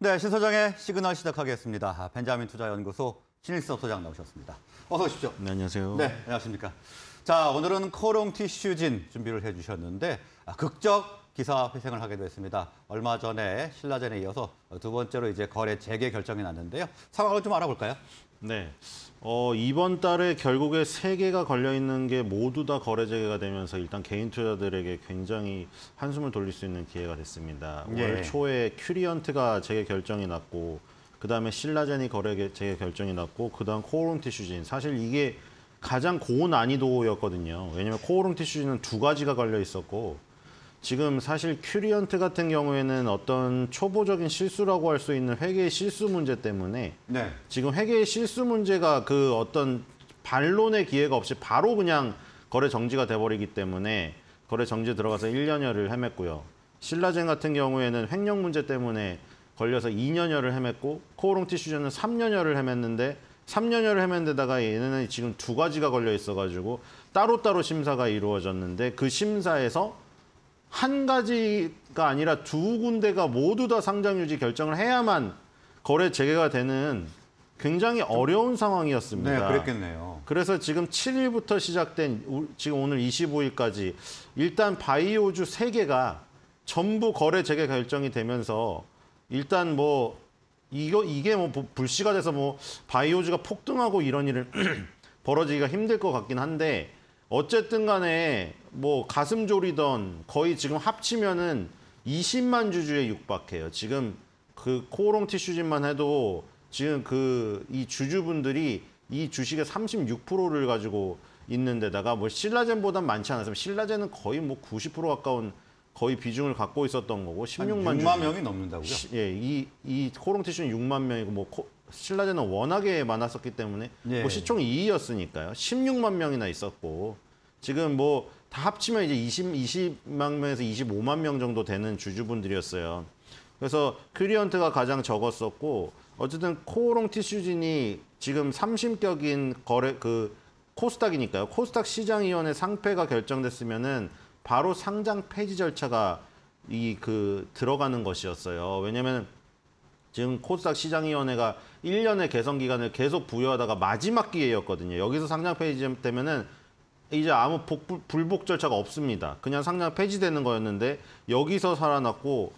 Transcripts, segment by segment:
네, 신 소장의 시그널 시작하겠습니다. 벤자민 투자연구소 신일섭 소장 나오셨습니다. 어서 오십시오. 네, 안녕하세요. 네, 안녕하십니까. 자, 오늘은 코롱 티슈진 준비를 해주셨는데 아, 극적 기사 회생을 하게 됐습니다. 얼마 전에 신라젠에 이어서 두 번째로 이제 거래 재개 결정이 났는데요. 상황을 좀 알아볼까요? 네. 어, 이번 달에 결국에 세 개가 걸려 있는 게 모두 다 거래 재개가 되면서 일단 개인 투자들에게 굉장히 한숨을 돌릴 수 있는 기회가 됐습니다. 예. 올 초에 큐리언트가 재개 결정이 났고 그다음에 신라젠이 거래 재개 결정이 났고 그다음 코오롱 티슈진 사실 이게 가장 고난이도였거든요. 왜냐면 코오롱 티슈진은 두 가지가 걸려 있었고 지금 사실 큐리언트 같은 경우에는 어떤 초보적인 실수라고 할 수 있는 회계의 실수 문제 때문에 네. 지금 회계의 실수 문제가 그 어떤 반론의 기회가 없이 바로 그냥 거래 정지가 돼버리기 때문에 거래 정지 들어가서 1년여를 헤맸고요. 신라젠 같은 경우에는 횡령 문제 때문에 걸려서 2년여를 헤맸고 코오롱 티슈전은 3년여를 헤맸는데 3년여를 헤맨데다가 얘는 네 지금 두 가지가 걸려 있어가지고 따로따로 심사가 이루어졌는데 그 심사에서 한 가지가 아니라 두 군데가 모두 다 상장 유지 결정을 해야만 거래 재개가 되는 굉장히 어려운 상황이었습니다. 네, 그랬겠네요. 그래서 지금 7일부터 시작된 지금 오늘 25일까지 일단 바이오주 3개가 전부 거래 재개 결정이 되면서 일단 뭐 이거 이게 뭐 불씨가 돼서 뭐 바이오주가 폭등하고 이런 일을 벌어지기가 힘들 것 같긴 한데 어쨌든 간에 뭐 가슴 졸이던 거의 지금 합치면은 20만 주주에 육박해요. 지금 그 코오롱 티슈진만 해도 지금 그 이 주주분들이 이 주식의 36%를 가지고 있는 데다가 뭐 신라젠보단 많지 않았으면 신라젠은 거의 뭐 90% 가까운 거의 비중을 갖고 있었던 거고 16만 6만 주주. 명이 넘는다고요? 예, 이이 코롱 오 티슈는 6만 명이고 뭐 코, 신라제는 워낙에 많았었기 때문에 네. 뭐 시총 2위였으니까요. 16만 명이나 있었고 지금 뭐 다 합치면 이제 20, 20만 명에서 25만 명 정도 되는 주주분들이었어요. 그래서 크리언트가 가장 적었었고 어쨌든 코오롱 티슈진이 지금 3심격인 거래 그 코스닥이니까요. 코스닥 시장위원회 상패가 결정됐으면은 바로 상장 폐지 절차가 이 그 들어가는 것이었어요. 왜냐면 지금 코스닥 시장위원회가 1년의 개선 기간을 계속 부여하다가 마지막 기회였거든요. 여기서 상장 폐지 되면은 이제 아무 복, 불복 절차가 없습니다. 그냥 상장 폐지되는 거였는데 여기서 살아났고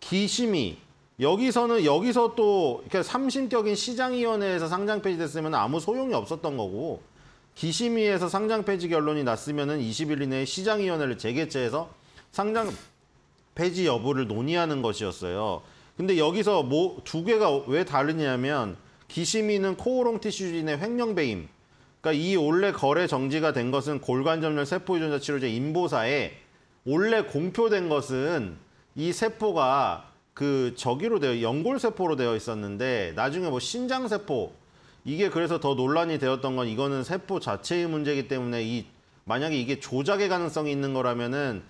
기심이 여기서는 여기서 또그러니삼신격인 시장위원회에서 상장 폐지됐으면 아무 소용이 없었던 거고 기심위에서 상장 폐지 결론이 났으면은 20일 이내에 시장위원회를 재개최해서 상장 폐지 여부를 논의하는 것이었어요. 근데 여기서 뭐 두 개가 왜 다르냐면 기시미는 코오롱 티슈진의 횡령배임. 그러니까 이 원래 거래 정지가 된 것은 골관점열 세포 유전자 치료제 인보사에 원래 공표된 것은 이 세포가 그 저기로 되어 연골 세포로 되어 있었는데 나중에 뭐 신장 세포 이게 그래서 더 논란이 되었던 건 이거는 세포 자체의 문제이기 때문에 이 만약에 이게 조작의 가능성이 있는 거라면은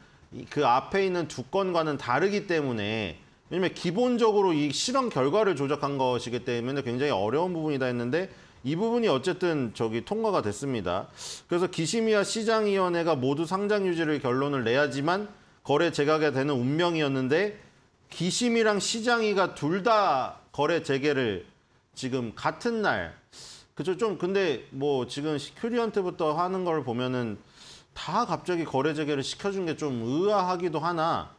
그 앞에 있는 두 건과는 다르기 때문에 왜냐면 기본적으로 이 실험 결과를 조작한 것이기 때문에 굉장히 어려운 부분이다 했는데 이 부분이 어쨌든 저기 통과가 됐습니다. 그래서 기시미와 시장위원회가 모두 상장 유지를 결론을 내야지만 거래 재개가 되는 운명이었는데 기시미랑 시장이가 둘 다 거래 재개를 지금 같은 날 그죠 좀 근데 뭐 지금 큐리언트부터 하는 걸 보면은 다 갑자기 거래 재개를 시켜준 게 좀 의아하기도 하나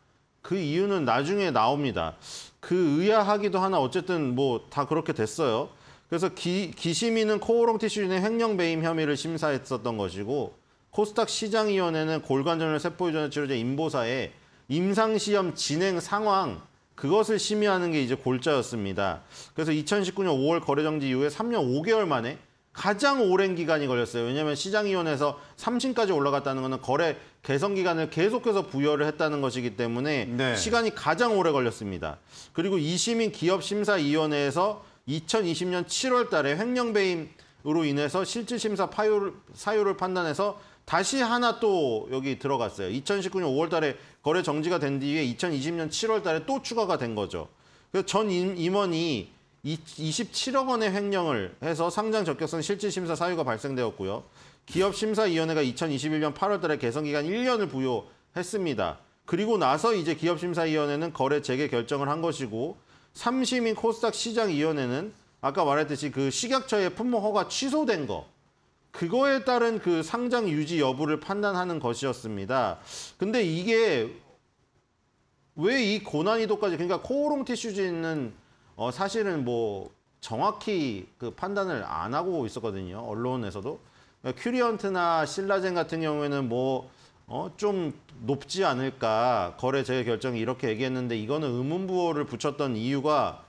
그 이유는 나중에 나옵니다. 그 의아하기도 하나 어쨌든 뭐 다 그렇게 됐어요. 그래서 기, 기시미는 코오롱 티슈진의 횡령 배임 혐의를 심사했었던 것이고 코스닥 시장위원회는 골관절염 세포유전자 치료제 임보사의 임상시험 진행 상황 그것을 심의하는 게 이제 골자였습니다. 그래서 2019년 5월 거래정지 이후에 3년 5개월 만에 가장 오랜 기간이 걸렸어요. 왜냐하면 시장위원회에서 3심까지 올라갔다는 것은 거래 개선 기간을 계속해서 부여를 했다는 것이기 때문에 네. 시간이 가장 오래 걸렸습니다. 그리고 이시민 기업심사위원회에서 2020년 7월 달에 횡령배임으로 인해서 실질심사 파요를, 사유를 판단해서 다시 하나 또 여기 들어갔어요. 2019년 5월 달에 거래 정지가 된 뒤에 2020년 7월 달에 또 추가가 된 거죠. 그래서 전 임원이 27억 원의 횡령을 해서 상장 적격성 실질심사 사유가 발생되었고요. 기업심사위원회가 2021년 8월 달에 개선기간 1년을 부여했습니다. 그리고 나서 이제 기업심사위원회는 거래 재개 결정을 한 것이고 3심인 코스닥 시장위원회는 아까 말했듯이 그 식약처의 품목 허가 취소된 거 그거에 따른 그 상장 유지 여부를 판단하는 것이었습니다. 근데 이게 왜 이 고난이도까지 그러니까 코오롱 티슈지는 어, 사실은 뭐 정확히 그 판단을 안 하고 있었거든요. 언론에서도. 그러니까 큐리언트나 신라젠 같은 경우에는 뭐, 어, 좀 높지 않을까. 거래 제 결정이 이렇게 얘기했는데 이거는 의문부호를 붙였던 이유가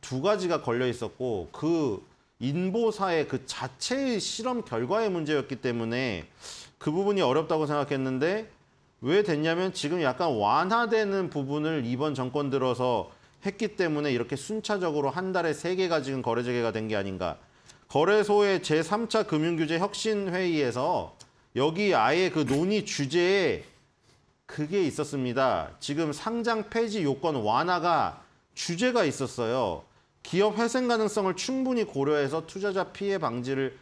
두 가지가 걸려 있었고 그 인보사의 그 자체의 실험 결과의 문제였기 때문에 그 부분이 어렵다고 생각했는데 왜 됐냐면 지금 약간 완화되는 부분을 이번 정권 들어서 했기 때문에 이렇게 순차적으로 한 달에 세개가 지금 거래 재개가 된 게 아닌가. 거래소의 제3차 금융규제 혁신회의에서 여기 아예 그 논의 주제에 그게 있었습니다. 지금 상장 폐지 요건 완화가 주제가 있었어요. 기업 회생 가능성을 충분히 고려해서 투자자 피해 방지를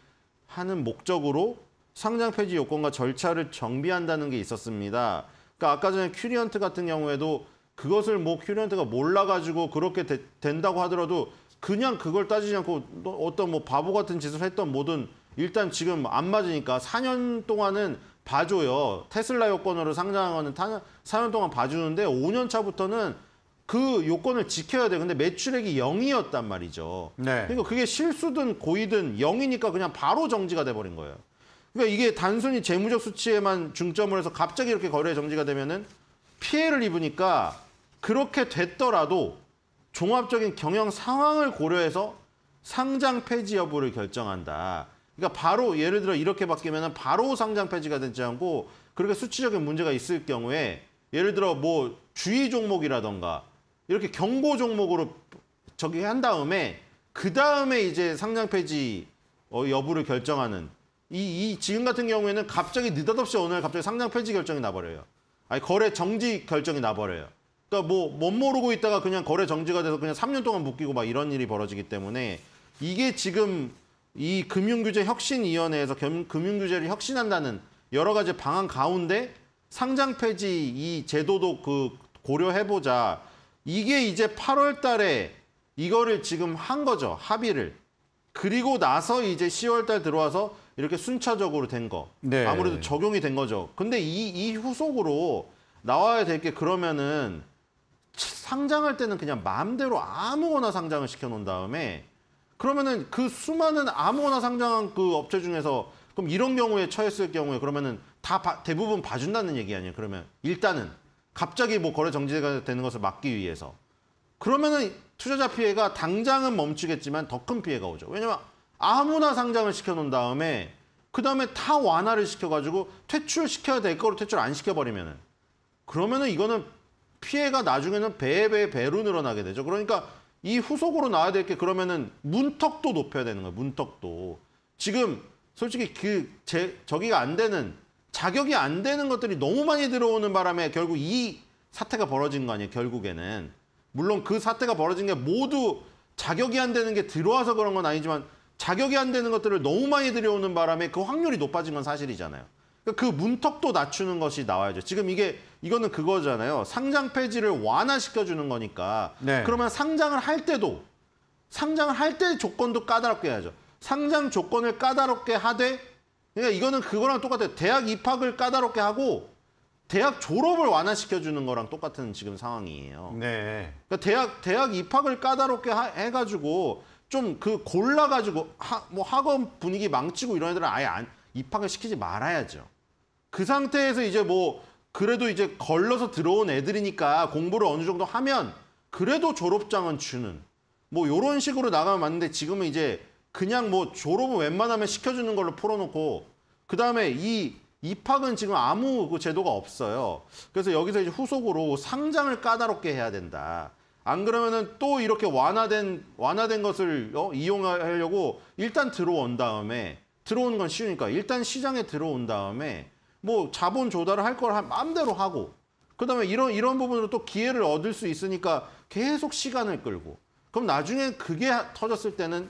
하는 목적으로 상장 폐지 요건과 절차를 정비한다는 게 있었습니다. 그러니까 아까 전에 큐리언트 같은 경우에도 그것을 뭐 큐리한테가 몰라가지고 그렇게 되, 된다고 하더라도 그냥 그걸 따지지 않고 어떤 뭐 바보 같은 짓을 했던 뭐든 일단 지금 안 맞으니까 4년 동안은 봐줘요. 테슬라 요건으로 상장하는 4년 동안 봐주는데 5년 차부터는 그 요건을 지켜야 돼. 근데 매출액이 0이었단 말이죠. 네. 그러니까 그게 실수든 고의든 0이니까 그냥 바로 정지가 돼버린 거예요. 그러니까 이게 단순히 재무적 수치에만 중점을 해서 갑자기 이렇게 거래 정지가 되면은 피해를 입으니까 그렇게 됐더라도 종합적인 경영 상황을 고려해서 상장 폐지 여부를 결정한다. 그러니까 바로 예를 들어 이렇게 바뀌면 바로 상장 폐지가 되지 않고 그렇게 수치적인 문제가 있을 경우에 예를 들어 뭐 주의 종목이라던가 이렇게 경고 종목으로 저기 한 다음에 그 다음에 이제 상장 폐지 어, 여부를 결정하는 이, 이 지금 같은 경우에는 갑자기 느닷없이 오늘 갑자기 상장 폐지 결정이 나버려요. 아니 거래 정지 결정이 나버려요. 그러니까 뭐 못 모르고 있다가 그냥 거래 정지가 돼서 그냥 3년 동안 묶이고 막 이런 일이 벌어지기 때문에 이게 지금 이 금융규제 혁신위원회에서 금융규제를 혁신한다는 여러 가지 방안 가운데 상장 폐지 이 제도도 그 고려해보자. 이게 이제 8월 달에 이거를 지금 한 거죠. 합의를. 그리고 나서 이제 10월 달 들어와서 이렇게 순차적으로 된 거. 네. 아무래도 적용이 된 거죠. 근데 이, 이 후속으로 나와야 될 게 그러면은 상장할 때는 그냥 마음대로 아무거나 상장을 시켜놓은 다음에 그러면은 그 수많은 아무거나 상장한 그 업체 중에서 그럼 이런 경우에 처했을 경우에 그러면은 다 바, 대부분 봐준다는 얘기 아니에요. 그러면 일단은 갑자기 뭐 거래 정지가 되는 것을 막기 위해서 그러면은 투자자 피해가 당장은 멈추겠지만 더 큰 피해가 오죠. 왜냐면 아무나 상장을 시켜놓은 다음에 그 다음에 다 완화를 시켜가지고 퇴출시켜야 될 거를 퇴출 안 시켜버리면은 그러면은 이거는 피해가 나중에는 배, 배, 배로 늘어나게 되죠. 그러니까 이 후속으로 나와야 될 게 그러면은 문턱도 높여야 되는 거예요. 문턱도. 지금 솔직히 그 제, 저기가 안 되는 자격이 안 되는 것들이 너무 많이 들어오는 바람에 결국 이 사태가 벌어진 거 아니에요. 결국에는. 물론 그 사태가 벌어진 게 모두 자격이 안 되는 게 들어와서 그런 건 아니지만 자격이 안 되는 것들을 너무 많이 들여오는 바람에 그 확률이 높아진 건 사실이잖아요. 그러니까 그 문턱도 낮추는 것이 나와야죠. 지금 이게 이거는 그거잖아요. 상장 폐지를 완화시켜 주는 거니까. 네. 그러면 상장을 할 때도 상장을 할 때 조건도 까다롭게 해야죠. 상장 조건을 까다롭게 하되 그러니까 이거는 그거랑 똑같아요. 대학 입학을 까다롭게 하고 대학 졸업을 완화시켜 주는 거랑 똑같은 지금 상황이에요. 네. 그러니까 대학 대학 입학을 까다롭게 하, 해가지고 좀 그 골라가지고 하, 뭐 학원 분위기 망치고 이런 애들은 아예 안 입학을 시키지 말아야죠. 그 상태에서 이제 뭐 그래도 이제 걸러서 들어온 애들이니까 공부를 어느 정도 하면 그래도 졸업장은 주는 뭐 이런 식으로 나가면 맞는데 지금은 이제 그냥 뭐 졸업은 웬만하면 시켜주는 걸로 풀어놓고 그 다음에 이 입학은 지금 아무 그 제도가 없어요. 그래서 여기서 이제 후속으로 상장을 까다롭게 해야 된다. 안 그러면은 또 이렇게 완화된 완화된 것을 어? 이용하려고 일단 들어온 다음에 들어오는 건 쉬우니까 일단 시장에 들어온 다음에 뭐 자본 조달을 할걸 마음대로 하고 그다음에 이런 이런 부분으로 또 기회를 얻을 수 있으니까 계속 시간을 끌고 그럼 나중에 그게 터졌을 때는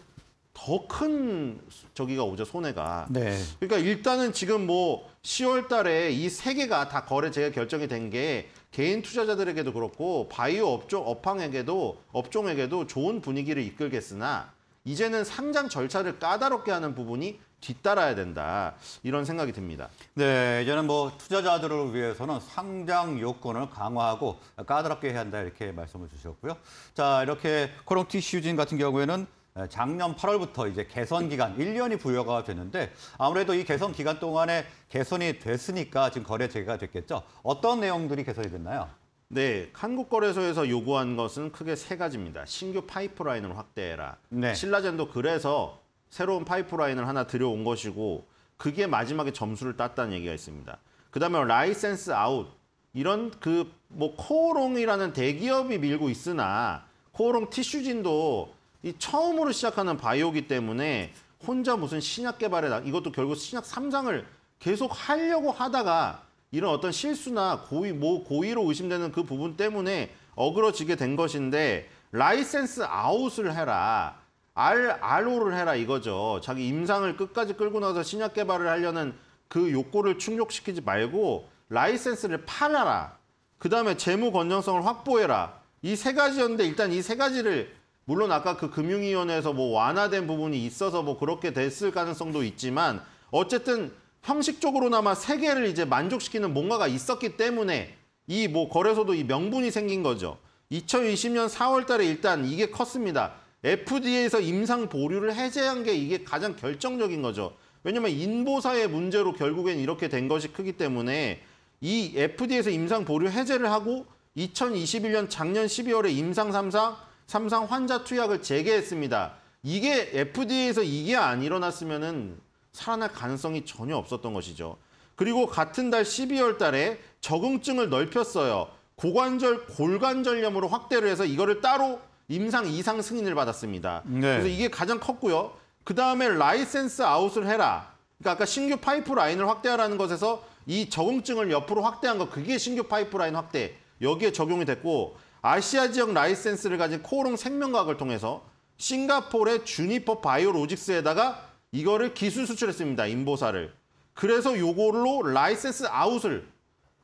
더 큰 저기가 오죠 손해가. 네. 그러니까 일단은 지금 뭐 10월달에 이 세 개가 다 거래제가 결정이 된 게 개인 투자자들에게도 그렇고 바이오 업종 업황에게도 업종에게도 좋은 분위기를 이끌겠으나 이제는 상장 절차를 까다롭게 하는 부분이 뒤따라야 된다 이런 생각이 듭니다. 네, 이제는 뭐 투자자들을 위해서는 상장 요건을 강화하고 까다롭게 해야 한다 이렇게 말씀을 주셨고요. 자, 이렇게 코롱티 슈진 같은 경우에는 작년 8월부터 이제 개선 기간 1년이 부여가 됐는데 아무래도 이 개선 기간 동안에 개선이 됐으니까 지금 거래 재개가 됐겠죠. 어떤 내용들이 개선이 됐나요? 네, 한국거래소에서 요구한 것은 크게 세 가지입니다. 신규 파이프라인을 확대해라. 네. 신라젠도 그래서 새로운 파이프라인을 하나 들여온 것이고 그게 마지막에 점수를 땄다는 얘기가 있습니다. 그 다음에 라이센스 아웃 이런 그뭐 코오롱이라는 대기업이 밀고 있으나 코오롱 티슈진도 이 처음으로 시작하는 바이오기 때문에 혼자 무슨 신약 개발에 이것도 결국 신약 3장을 계속 하려고 하다가 이런 어떤 실수나 고의 뭐 고의로 의심되는 그 부분 때문에 어그러지게 된 것인데 라이센스 아웃을 해라. 알, RO를 해라 이거죠. 자기 임상을 끝까지 끌고 나서 신약 개발을 하려는 그 욕구를 충족시키지 말고 라이센스를 팔아라. 그다음에 재무 건전성을 확보해라. 이 세 가지였는데 일단 이 세 가지를 물론 아까 그 금융위원회에서 뭐 완화된 부분이 있어서 뭐 그렇게 됐을 가능성도 있지만 어쨌든 형식적으로나마 세 개를 이제 만족시키는 뭔가가 있었기 때문에 이 뭐 거래소도 이 명분이 생긴 거죠. 2020년 4월 달에 일단 이게 컸습니다. FDA에서 임상 보류를 해제한 게 이게 가장 결정적인 거죠. 왜냐면 인보사의 문제로 결국엔 이렇게 된 것이 크기 때문에 이 FDA에서 임상 보류 해제를 하고 2021년 작년 12월에 임상 3상, 3상 환자 투약을 재개했습니다. 이게 FDA에서 이게 안 일어났으면 은 살아날 가능성이 전혀 없었던 것이죠. 그리고 같은 달 12월 달에 적응증을 넓혔어요. 고관절, 골관절염으로 확대를 해서 이거를 따로 임상 이상 승인을 받았습니다. 네. 그래서 이게 가장 컸고요. 그 다음에 라이센스 아웃을 해라. 그러니까 아까 신규 파이프라인을 확대하라는 것에서 이 적응증을 옆으로 확대한 거 그게 신규 파이프라인 확대 여기에 적용이 됐고 아시아 지역 라이센스를 가진 코오롱 생명과학을 통해서 싱가포르의 주니퍼 바이오로직스에다가 이거를 기술 수출했습니다. 인보사를. 그래서 요걸로 라이센스 아웃을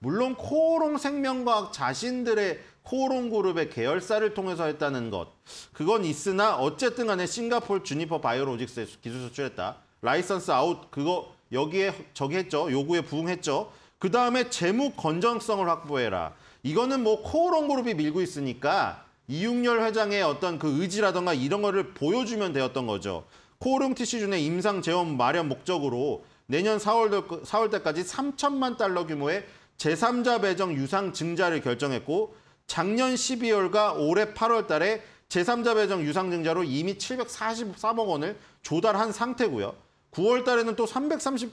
물론 코오롱 생명과학 자신들의 코오롱 그룹의 계열사를 통해서 했다는 것 그건 있으나 어쨌든 간에 싱가폴 주니퍼 바이오로직스에 기술 수출했다 라이선스 아웃 그거 여기에 저기 했죠 요구에 부응했죠 그 다음에 재무 건전성을 확보해라 이거는 뭐 코오롱 그룹이 밀고 있으니까 이육열 회장의 어떤 그 의지라던가 이런 거를 보여주면 되었던 거죠 코오롱 티 c 준의 임상 재원 마련 목적으로 내년 4월, 4월 때까지 3천만 달러 규모의 제3자 배정 유상 증자를 결정했고 작년 12월과 올해 8월 달에 제3자 배정 유상 증자로 이미 743억 원을 조달한 상태고요. 9월 달에는 또 330억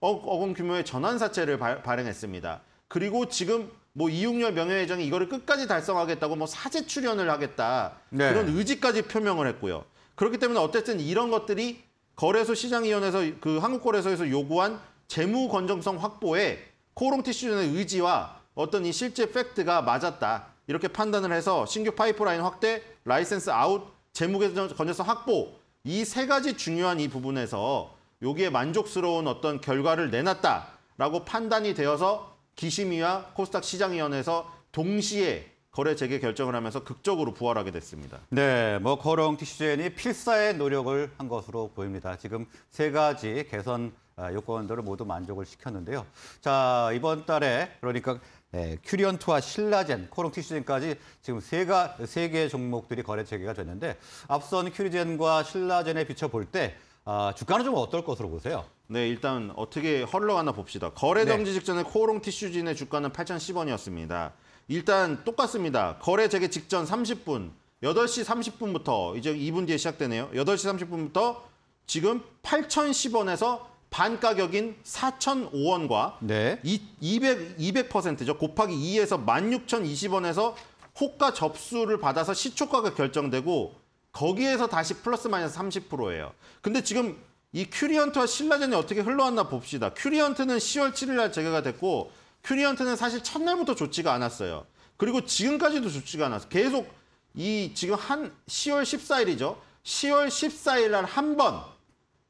원 규모의 전환사채를 발, 행했습니다 그리고 지금 뭐이용열 명예회장이 이거를 끝까지 달성하겠다고 뭐 사제 출연을 하겠다 네. 그런 의지까지 표명을 했고요. 그렇기 때문에 어쨌든 이런 것들이 거래소 시장위원회에서 그 한국거래소에서 요구한 재무 건정성 확보에 코롱 티슈의 의지와 어떤 이 실제 팩트가 맞았다. 이렇게 판단을 해서 신규 파이프라인 확대, 라이센스 아웃, 재무에 건져서 확보 이 세 가지 중요한 이 부분에서 여기에 만족스러운 어떤 결과를 내놨다라고 판단이 되어서 기시미와 코스닥 시장위원회에서 동시에 거래 재개 결정을 하면서 극적으로 부활하게 됐습니다. 네, 뭐코롱 티슈젠이 필사의 노력을 한 것으로 보입니다. 지금 세 가지 개선 아, 요건들을 모두 만족을 시켰는데요. 자 이번 달에 그러니까 네, 큐리언트와 신라젠, 코롱티슈젠까지 지금 세가, 세 개의 종목들이 거래 체계가 됐는데 앞선 큐리젠과 신라젠에 비춰볼 때 아, 주가는 좀 어떨 것으로 보세요? 네, 일단 어떻게 흘러가나 봅시다. 거래 네. 정지 네. 직전에 코롱티슈진의 주가는 8,010원이었습니다. 일단 똑같습니다. 거래 재개 직전 30분, 8시 30분부터 이제 2분 뒤에 시작되네요. 8시 30분부터 지금 8,010원에서 반가격인 4,005원과 네. 200, 200%죠. 곱하기 2에서 16,020원에서 호가 접수를 받아서 시초가가 결정되고 거기에서 다시 플러스 마이너스 30%예요. 근데 지금 이 큐리언트와 신라젠이 어떻게 흘러왔나 봅시다. 큐리언트는 10월 7일 날 재개가 됐고 큐리언트는 사실 첫날부터 좋지가 않았어요. 그리고 지금까지도 좋지가 않았어. 요 계속 이 지금 한 10월 14일이죠. 10월 14일 날한 번,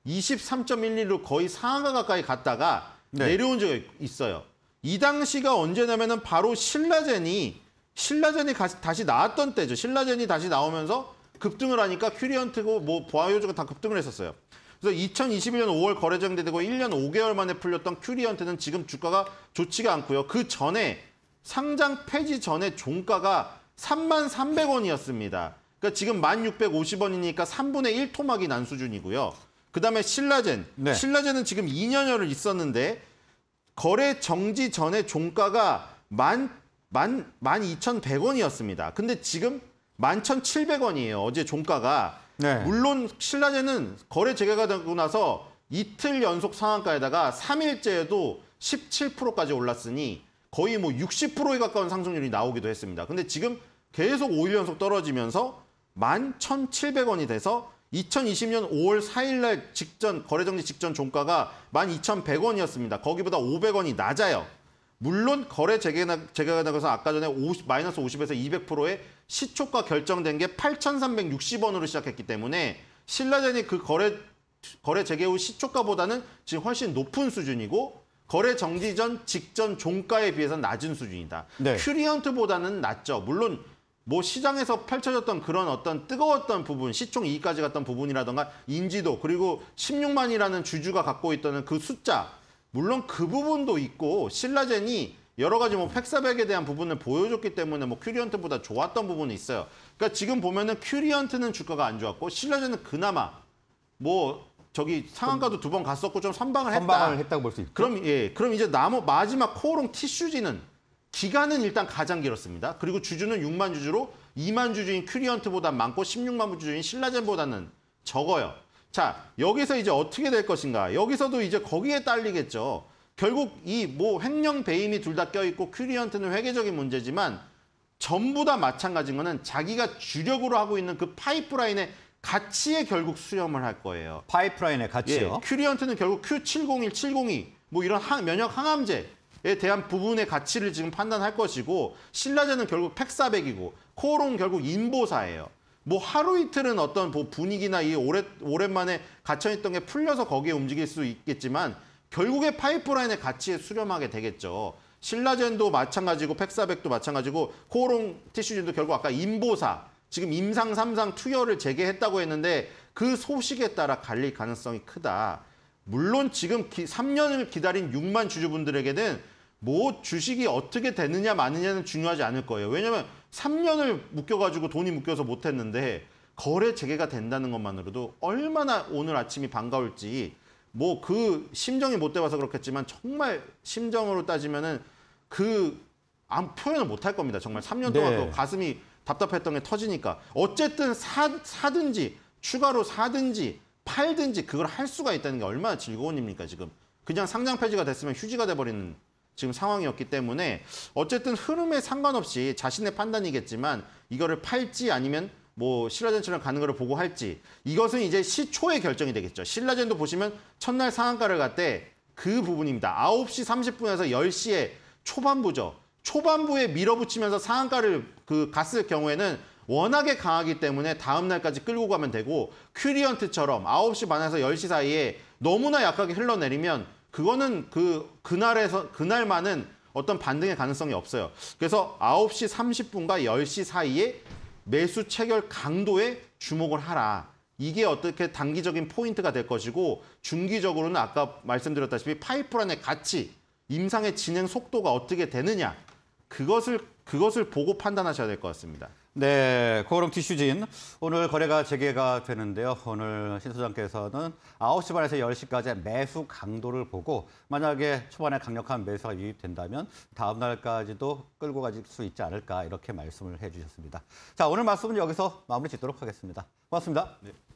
23.11로 거의 상한가 가까이 갔다가 네. 내려온 적이 있어요. 이 당시가 언제냐면은 바로 신라젠이 신라젠이 다시 나왔던 때죠. 신라젠이 다시 나오면서 급등을 하니까 큐리언트고 뭐 보아요즈가 다 급등을 했었어요. 그래서 2021년 5월 거래정되고 1년 5개월 만에 풀렸던 큐리언트는 지금 주가가 좋지가 않고요. 그 전에 상장 폐지 전에 종가가 3만 300원이었습니다. 그러니까 지금 1,650원이니까 3분의 1 토막이 난 수준이고요. 그다음에 신라젠. 네. 신라젠은 지금 2년여를 있었는데 거래 정지 전에 종가가 만, 만, 만 2,100원이었습니다. 근데 지금 1 1,700원이에요. 어제 종가가. 네. 물론 신라젠은 거래 재개가 되고 나서 이틀 연속 상한가에다가 3일째에도 17%까지 올랐으니 거의 뭐 60%에 가까운 상승률이 나오기도 했습니다. 근데 지금 계속 5일 연속 떨어지면서 11,700원이 돼서 2020년 5월 4일날 직전 거래정지 직전 종가가 12,100원이었습니다. 거기보다 500원이 낮아요. 물론 거래 재개가 나가서 아까 전에 50, 마이너스 50에서 200%의 시초가 결정된 게 8,360원으로 시작했기 때문에 신라젠이 그 거래 거래 재개 후 시초가보다는 지금 훨씬 높은 수준이고 거래 정지 전 직전 종가에 비해서 낮은 수준이다. 네. 큐리언트보다는 낮죠. 물론 뭐 시장에서 펼쳐졌던 그런 어떤 뜨거웠던 부분, 시총 2위까지 갔던 부분이라던가 인지도, 그리고 16만이라는 주주가 갖고 있던 그 숫자, 물론 그 부분도 있고 신라젠이 여러 가지 뭐 팩사백에 대한 부분을 보여줬기 때문에 뭐 큐리언트보다 좋았던 부분이 있어요. 그러니까 지금 보면은 큐리언트는 주가가 안 좋았고 신라젠은 그나마 뭐 저기 상한가도 두 번 갔었고 좀 선방을 했다. 선방을 했다고 볼 수 있죠. 그럼 예, 그럼 이제 나무 마지막 코오롱 티슈지는 기간은 일단 가장 길었습니다. 그리고 주주는 6만 주주로 2만 주주인 큐리언트보다 많고 16만 주주인 신라젠보다는 적어요. 자, 여기서 이제 어떻게 될 것인가? 여기서도 이제 거기에 딸리겠죠. 결국 이뭐 횡령 배임이 둘 다 껴있고 큐리언트는 회계적인 문제지만 전부 다 마찬가지인 거는 자기가 주력으로 하고 있는 그 파이프라인의 가치에 결국 수렴을 할 거예요. 파이프라인의 가치요? 예, 큐리언트는 결국 Q701, 702 뭐 이런 항, 면역 항암제 에 대한 부분의 가치를 지금 판단할 것이고 신라제는 결국 팩사백이고 코오롱 결국 인보사예요. 뭐 하루 이틀은 어떤 뭐 분위기나 이오랫 오랜만에 갇혀있던 게 풀려서 거기에 움직일 수 있겠지만 결국에 파이프라인의 가치에 수렴하게 되겠죠. 신라젠도 마찬가지고 팩사백도 마찬가지고 코오롱 티슈진도 결국 아까 인보사 지금 임상 삼상 투여를 재개했다고 했는데 그 소식에 따라 갈릴 가능성이 크다. 물론 지금 3년을 기다린 6만 주주분들에게는 뭐 주식이 어떻게 되느냐 마느냐는 중요하지 않을 거예요. 왜냐하면 3년을 묶여가지고 돈이 묶여서 못했는데 거래 재개가 된다는 것만으로도 얼마나 오늘 아침이 반가울지 뭐 그 심정이 못 돼봐서 그렇겠지만 정말 심정으로 따지면은 그 표현을 못할 겁니다. 정말 3년 동안 네. 그 가슴이 답답했던 게 터지니까 어쨌든 사, 사든지 추가로 사든지 팔든지 그걸 할 수가 있다는 게 얼마나 즐거운 입니까 지금 그냥 상장 폐지가 됐으면 휴지가 돼버리는 지금 상황이었기 때문에 어쨌든 흐름에 상관없이 자신의 판단이겠지만 이거를 팔지 아니면 뭐 신라젠처럼 가는 걸 보고 할지 이것은 이제 시초에 결정이 되겠죠. 신라젠도 보시면 첫날 상한가를 갈 때 그 부분입니다. 9시 30분에서 10시에 초반부죠. 초반부에 밀어붙이면서 상한가를 그 갔을 경우에는 워낙에 강하기 때문에 다음 날까지 끌고 가면 되고 큐리언트처럼 9시 반에서 10시 사이에 너무나 약하게 흘러내리면 그거는 그 그날에서 그날만은 어떤 반등의 가능성이 없어요. 그래서 9시 30분과 10시 사이에 매수 체결 강도에 주목을 하라. 이게 어떻게 단기적인 포인트가 될 것이고 중기적으로는 아까 말씀드렸다시피 파이프라인의 가치, 임상의 진행 속도가 어떻게 되느냐 그것을 그것을 보고 판단하셔야 될 것 같습니다. 네, 고롱 티슈진. 오늘 거래가 재개가 되는데요. 오늘 신 소장께서는 9시 반에서 10시까지 매수 강도를 보고 만약에 초반에 강력한 매수가 유입된다면 다음 날까지도 끌고 가질 수 있지 않을까 이렇게 말씀을 해주셨습니다. 자, 오늘 말씀은 여기서 마무리 짓도록 하겠습니다. 고맙습니다. 네.